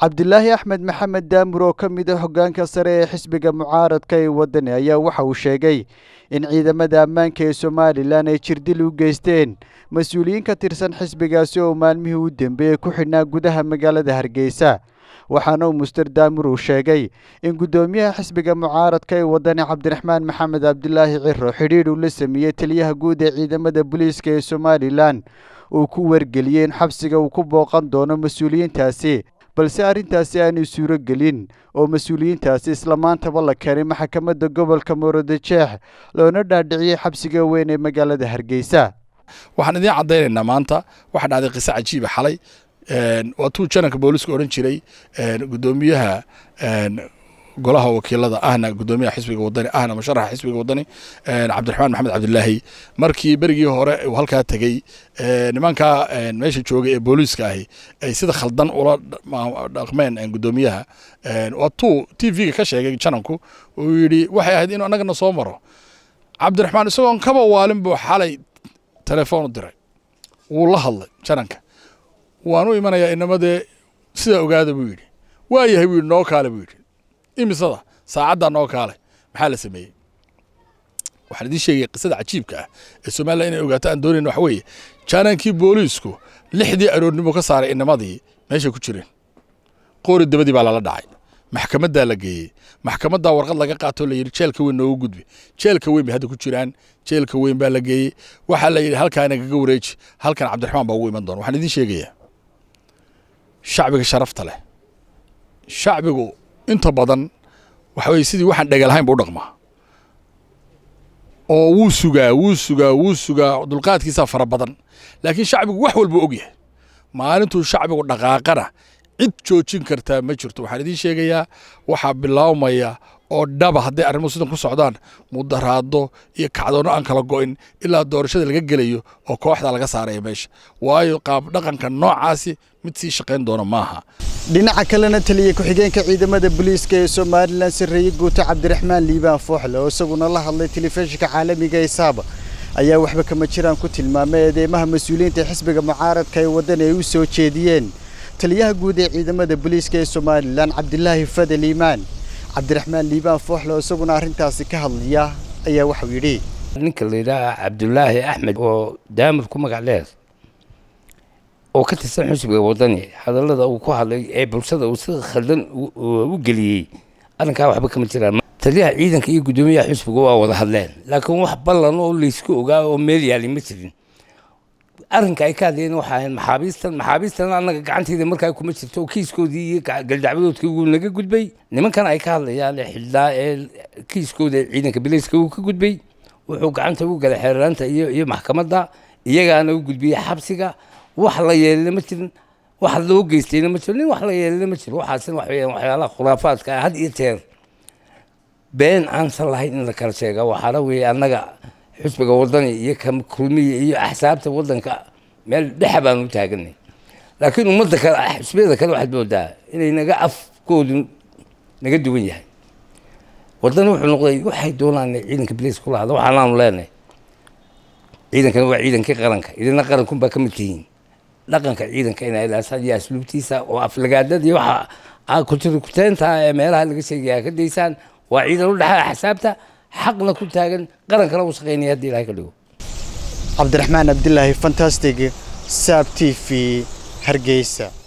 cabdilaahi axmed maxamed daamur oo ka mid a ah hoggaanka sare ee xisbiga mucaaradka ee waddani ayaa waxa uu sheegay in ciidamada ammaanka ee somalilan ay jirdil u geysteen mas-uuliyiin ka tirsan xisbigaasi oo maalmihii u dambeeyey ku xidhnaa gudaha magaalada hargeysa waxaana uu muster daamur uu sheegay in guddoomiyaha xisbiga mucaaradka ee waddani cabdiraxmaan maxamed cabdilaahi ciro xidhiidh uu la sameeyey taliyaha guud ee ciidamada booliiska ee somalilan uu ku wargeliyey in xabsiga uu ku booqan doono mas-uuliyiintaasi balse arrintaasi aanay suuro gelin oo mas-uuliyiintaasi isla maantaba la keenay maxkamadda gobolka murodejeex loona dhaadhiciyey xabsiga weyn ee magaalada hargeysa waxaan idiin caddaynaynaa maanta waxaa dhacday qisa cajiiba ah xalay waa tuu jananka booliiska odhan jiray guddoomiyaha golaha wakiilada ahna gudoomiyaha xisbiga wadani ahna musharaxa xisbiga wadani cabdiraxmaan maxamed cabdilaahi markii berigii hore uu halkaa tegey nimankaa meesha joogay ee booliiska ahi ay sida khaldan ula dhaqmeen gudoomiyaha waa tuu t v-ga ka sheegay jananku uu yidhi waxay ahayd inuu annagana soo maro cabdiraxmaan isagoon kaba waalin buu xalay telefoon u diray wuu la hadlay jananka waanu imanayaa inamadee sidaa ogaada buu yidhi waayahay buu yidhi noo kaale buu yidhi imisada saacaddaa noo kaale maxaa la sameeyey waxaan idiin sheegaya qisada cajiibka ah ee somalilan inay ogaato aan doonayn waxa weeye jaanaankii booliisku lixdii aroornimo ka saaray inamadii meeshay ku jireen qoori dabadii baa lala dhacay maxkamaddaa la geeyey maxkamaddaa warqad laga qaatoo la yidhi jeelka weyn noogu gudbi jeelka weyn bay hadda ku jiraan jeelka weyn baa la geeyey waxaa la yidhi halkaana kaga wareeji halkan cabdiraxmaan baa ugu iman doona waxaan idiin sheegayaa shacbiga sharafta leh shacbigu inta badan waxa weye sidii waxaan dhegalahayn buu u dhaqmaa oo wuu sugaa wuu sugaa wuu sugaa dulqaadkiisaa fara badan laakiin shacbigu wax walbuu ogyahay maalintuu shacbigu dhaqaaqana cid joojin kartaa ma jirto waxaan idiin sheegayaa waxaa bilaabmaya oo dhaba hadday arrimuhu sidan ku socdaan mudaraado iyo kacdoonno aan kala go'in ilaa doorashada laga gelayo oo kooxda laga saaraya meesha waayo qaab dhaqanka noocaasi mid sii shaqayn doona maaha dhinaca kalena taliya ku-xigeenka ciidamada boliiska ee somalilan sarreeye guuto cabdiraxmaan liibaan fooxle oo isaguna la hadlay telefishinka caalamiga ee saaba ayaa waxba kama jiraan ku tilmaamay eedeymaha mas-uuliyiinta xisbiga mucaaradka ee waddan ay u soo jeediyeen taliyaha guud ee ciidamada boliiska ee somalilan cabdilaahi fadel iimaan cabdiraxmaan liibaan fooxle oo isaguna arrintaasi ka hadlaya ayaa waxuu yidhi ninka la yidhaaha cabdulaahi axmed oo daamir ku magac oo ka tirsan xusbiga wadani hadallada uu ku hadlay ee bulshada uu si khaldan u geliyey arrinkaa waxba kama jiraan taliyaha ciidanka iyo guddoomiyaha xusbiga waa wada hadleen laakiin wax ballan oo laysku ogaa oo meel yaali ma jirin arrinka ay ka hadlayeen waxa ahayd maxaabiistan maxaabiistan annaga gacanteeda markaa kuma jirto kiiskoodii iyo galdacbadoodkii wuu naga gudbay nimankan ay ka hadlayaan ee xildhaa ee kiiskooda ciidanka bilayska wuu ka gudbay wuxuu gacanta ugu gala xeeraanta iyo iyo maxkamadda iyagaana u gudbiyey xabsiga wax la yeelina ma jirin wax loo geystayna ma jiro nin wax la yeelina ma jiro waxaasna waxyaalaha khuraafaadka had iyo teer been aansan lahayn in la kala sheega waxaana weeye annaga xusbiga waddani iyo kan kulmiya iyo axsaabta waddanka meel dhexa baanu taaganay laakiin ummadda kale xusbiyada kale waxaad moodaa inay naga afkoodu naga duwan yahay waddan wuxuu noqday waxay doonaan ciidanka baliis kula hadla waxaanaanu leenahay ciidankana waa ciidankii qaranka idina qarankunbaa ka mid tihiin dhaqanka ciidanka inay dhaasaan iyo asluubtiisa oo aflagaadadii waxa kuturkuteenta ee meelaha laga sheegaya ka daysaan waa ciidan u dhexaa xisaabta xaqna ku taagan qaran kale u shaqaynaya haddii ilahay ka dhigo cabdiraxmaan cabdilaahi fantastic saab t v hargeysa